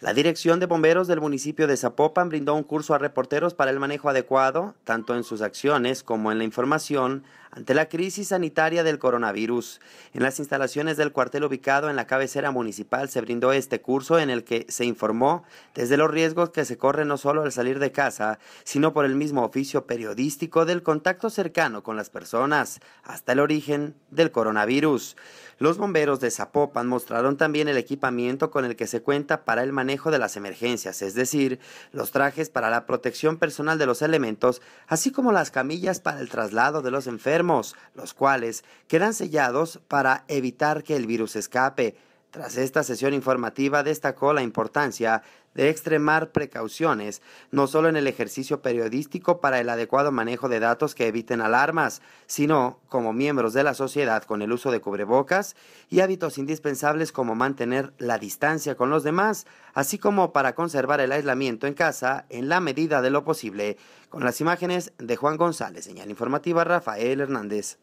La Dirección de Bomberos del municipio de Zapopan brindó un curso a reporteros para el manejo adecuado, tanto en sus acciones como en la información, ante la crisis sanitaria del coronavirus. En las instalaciones del cuartel ubicado en la cabecera municipal se brindó este curso en el que se informó desde los riesgos que se corren no solo al salir de casa, sino por el mismo oficio periodístico del contacto cercano con las personas, hasta el origen del coronavirus. Los bomberos de Zapopan mostraron también el equipamiento con el que se cuenta para el manejo de las emergencias, es decir, los trajes para la protección personal de los elementos, así como las camillas para el traslado de los enfermos, los cuales quedan sellados para evitar que el virus escape. Tras esta sesión informativa destacó la importancia de extremar precauciones, no solo en el ejercicio periodístico para el adecuado manejo de datos que eviten alarmas, sino como miembros de la sociedad con el uso de cubrebocas y hábitos indispensables como mantener la distancia con los demás, así como para conservar el aislamiento en casa en la medida de lo posible. Con las imágenes de Juan González, señal informativa Rafael Hernández.